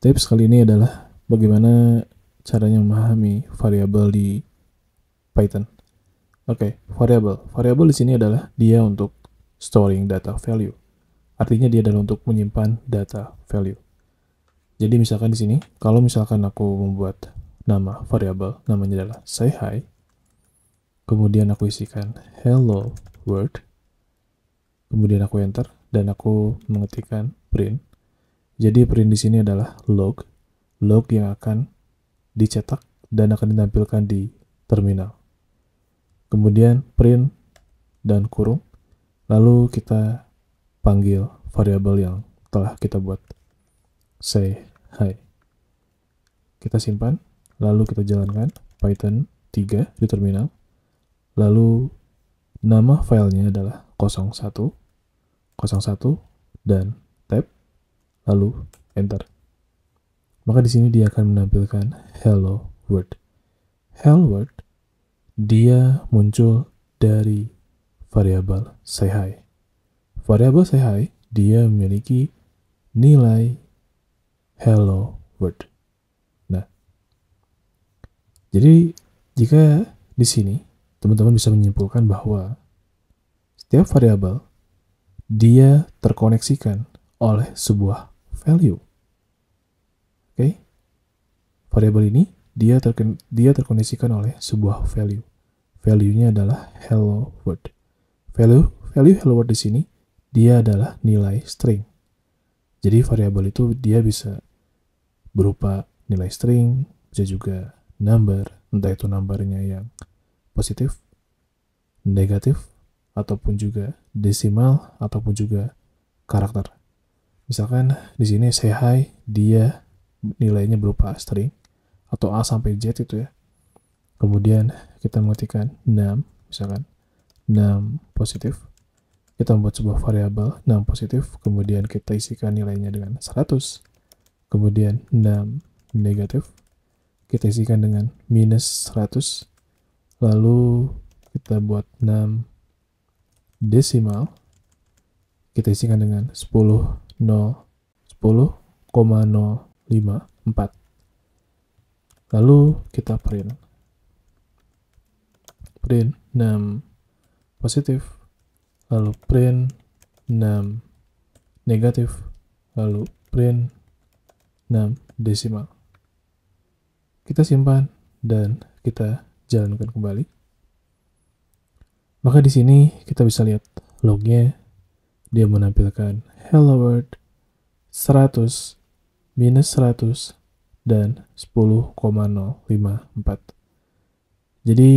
Tips kali ini adalah bagaimana caranya memahami variabel di Python. Oke, okay, variabel. Variabel di sini adalah dia untuk storing data value. Artinya dia adalah untuk menyimpan data value. Jadi misalkan di sini, kalau misalkan aku membuat nama variabel, namanya adalah say hi, kemudian aku isikan hello world, kemudian aku enter, dan aku mengetikkan print, jadi print di sini adalah log, log yang akan dicetak dan akan ditampilkan di terminal. Kemudian print dan kurung, lalu kita panggil variabel yang telah kita buat. Say hi. Kita simpan, lalu kita jalankan Python 3 di terminal. Lalu nama filenya adalah 01, 01, dan lalu enter. Maka di sini dia akan menampilkan hello world. Hello world dia muncul dari variabel say hi. Variabel say hi dia memiliki nilai hello world. Nah, jadi jika di sini teman-teman bisa menyimpulkan bahwa setiap variabel dia terkoneksikan oleh sebuah value. Oke. Okay? Variabel ini dia terken dia terkondisikan oleh sebuah value. Value-nya adalah hello world. Value value hello world di sini dia adalah nilai string. Jadi variabel itu dia bisa berupa nilai string, bisa juga number, entah itu numbernya yang positif, negatif, ataupun juga desimal, ataupun juga karakter. Misalkan di sini say hi, dia nilainya berupa string atau A sampai Z itu ya. Kemudian kita mengetikkan 6, misalkan 6 positif. Kita membuat sebuah variabel 6 positif, kemudian kita isikan nilainya dengan 100. Kemudian 6 negatif, kita isikan dengan minus 100. Lalu kita buat 6 desimal, kita isikan dengan 10 10,054. Lalu kita print. Print 6 positif, lalu print 6 negatif, lalu print 6 desimal. Kita simpan dan kita jalankan kembali. Maka di sini kita bisa lihat lognya dia menampilkan hello world 100 minus 100 dan 10,054. Jadi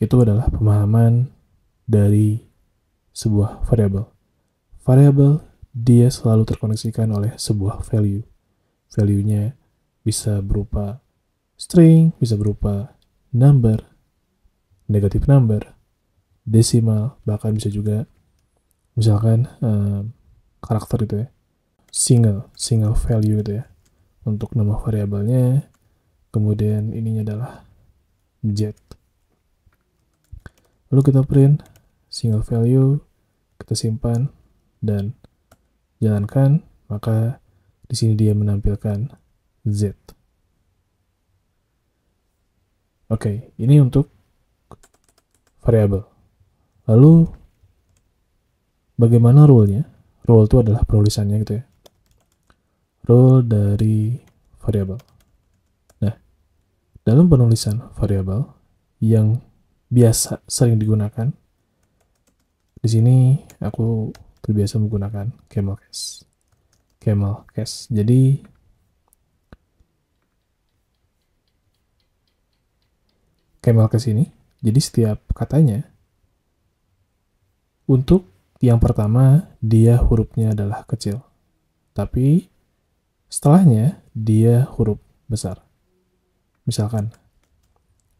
itu adalah pemahaman dari sebuah variabel. Variabel dia selalu terkoneksikan oleh sebuah value. Value-nya bisa berupa string, bisa berupa number, negative number, decimal, bahkan bisa juga misalkan uh, karakter itu ya single single value gitu ya untuk nama variabelnya kemudian ininya adalah z lalu kita print single value kita simpan dan jalankan maka di sini dia menampilkan z oke ini untuk variabel lalu Bagaimana rule-nya? Rule itu adalah penulisannya gitu ya. Rule dari variabel. Nah, dalam penulisan variabel yang biasa sering digunakan, di sini aku terbiasa menggunakan camel case. Camel case. Jadi camel case ini, jadi setiap katanya untuk yang pertama, dia hurufnya adalah kecil. Tapi setelahnya dia huruf besar. Misalkan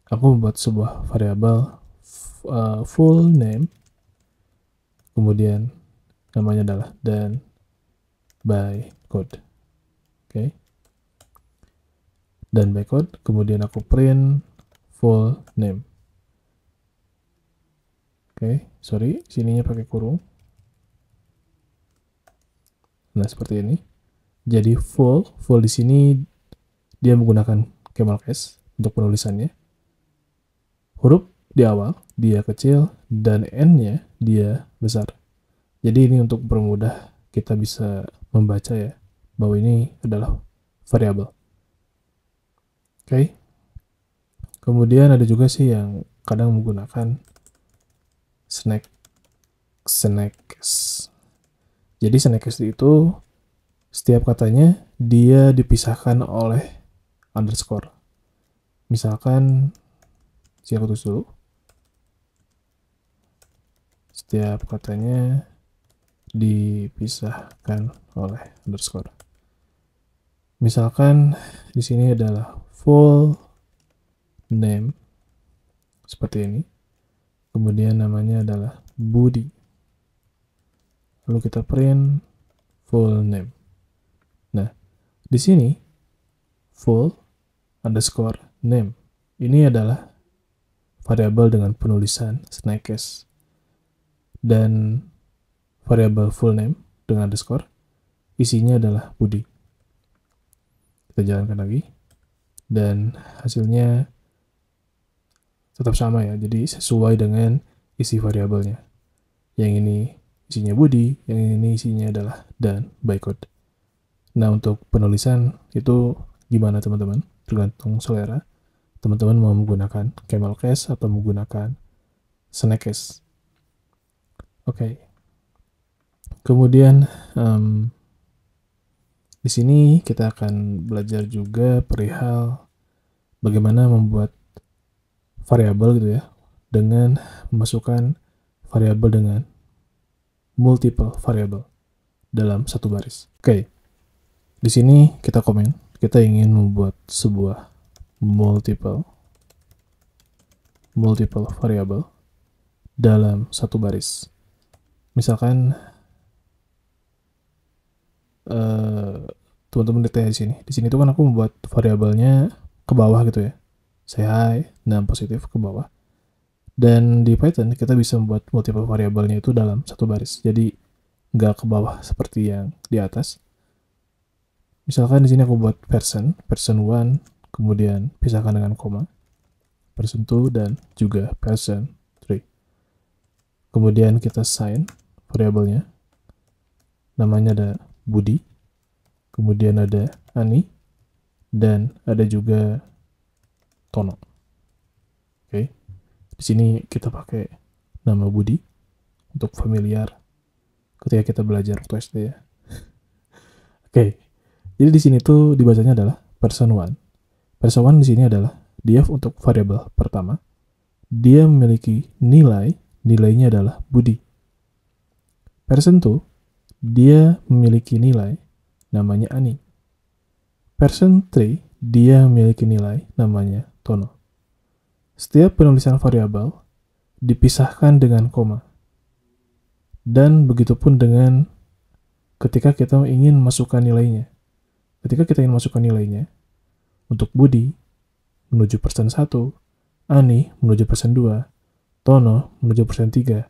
aku membuat sebuah variabel uh, full name kemudian namanya adalah dan by code. Oke. Okay. Dan by code kemudian aku print full name. Oke, okay, sorry, sininya pakai kurung. Nah, seperti ini. Jadi full, full di sini dia menggunakan camel Case untuk penulisannya. Huruf di awal dia kecil dan n-nya dia besar. Jadi ini untuk permudah kita bisa membaca ya bahwa ini adalah variabel. Oke. Okay. Kemudian ada juga sih yang kadang menggunakan snack snacks jadi Snapcast itu setiap katanya dia dipisahkan oleh underscore. Misalkan siapa tulis dulu. Setiap katanya dipisahkan oleh underscore. Misalkan di sini adalah full name seperti ini. Kemudian namanya adalah Budi lalu kita print full name. Nah, di sini full underscore name. Ini adalah variabel dengan penulisan case dan variabel full name dengan underscore isinya adalah Budi. Kita jalankan lagi dan hasilnya tetap sama ya. Jadi sesuai dengan isi variabelnya. Yang ini isinya budi yang ini isinya adalah dan bytecode. Nah, untuk penulisan itu gimana teman-teman? Tergantung selera. Teman-teman mau menggunakan camel case atau menggunakan snack case. Oke. Okay. Kemudian um, di sini kita akan belajar juga perihal bagaimana membuat variabel gitu ya dengan memasukkan variabel dengan multiple variable dalam satu baris. Oke, okay. di sini kita komen, kita ingin membuat sebuah multiple multiple variable dalam satu baris. Misalkan eh, teman-teman uh, detail di sini. Di sini itu kan aku membuat variabelnya ke bawah gitu ya. Say hi dan positif ke bawah. Dan di Python kita bisa membuat multiple variabelnya itu dalam satu baris. Jadi nggak ke bawah seperti yang di atas. Misalkan di sini aku buat person, person one, kemudian pisahkan dengan koma, person 2 dan juga person 3. Kemudian kita sign variabelnya. Namanya ada Budi, kemudian ada Ani, dan ada juga Tono. Oke. Okay. Di sini kita pakai nama Budi untuk familiar ketika kita belajar waktu SD ya. Oke. Okay. Jadi di sini tuh dibacanya adalah person one. Person one di sini adalah dia untuk variabel pertama. Dia memiliki nilai, nilainya adalah Budi. Person two, dia memiliki nilai, namanya Ani. Person three dia memiliki nilai, namanya Tono. Setiap penulisan variabel dipisahkan dengan koma. Dan begitu pun dengan ketika kita ingin masukkan nilainya. Ketika kita ingin masukkan nilainya, untuk Budi menuju persen 1, Ani menuju persen 2, Tono menuju persen 3,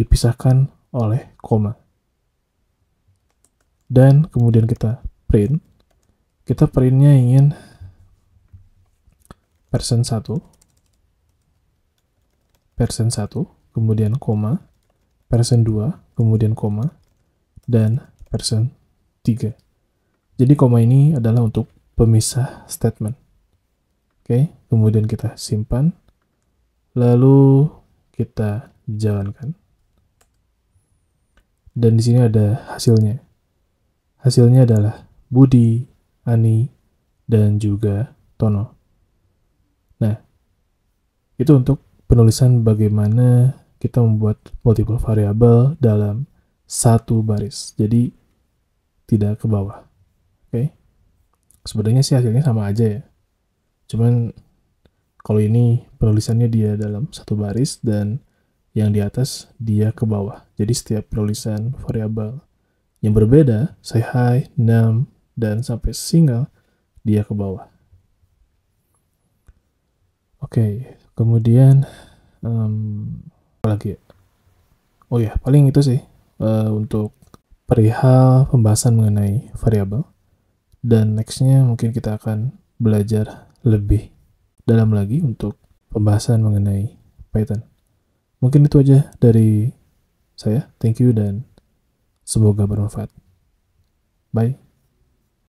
dipisahkan oleh koma. Dan kemudian kita print. Kita printnya ingin persen 1, persen 1, kemudian koma, persen 2, kemudian koma, dan persen 3. Jadi koma ini adalah untuk pemisah statement. Oke, kemudian kita simpan, lalu kita jalankan. Dan di sini ada hasilnya. Hasilnya adalah Budi, Ani, dan juga Tono. Nah, itu untuk penulisan bagaimana kita membuat multiple variable dalam satu baris. Jadi tidak ke bawah. Oke. Okay? Sebenarnya sih hasilnya sama aja ya. Cuman kalau ini penulisannya dia dalam satu baris dan yang di atas dia ke bawah. Jadi setiap penulisan variabel yang berbeda, say hi, num, dan sampai single, dia ke bawah. Oke, okay kemudian um, apa lagi ya? oh ya paling itu sih uh, untuk perihal pembahasan mengenai variabel dan nextnya mungkin kita akan belajar lebih dalam lagi untuk pembahasan mengenai Python mungkin itu aja dari saya thank you dan semoga bermanfaat bye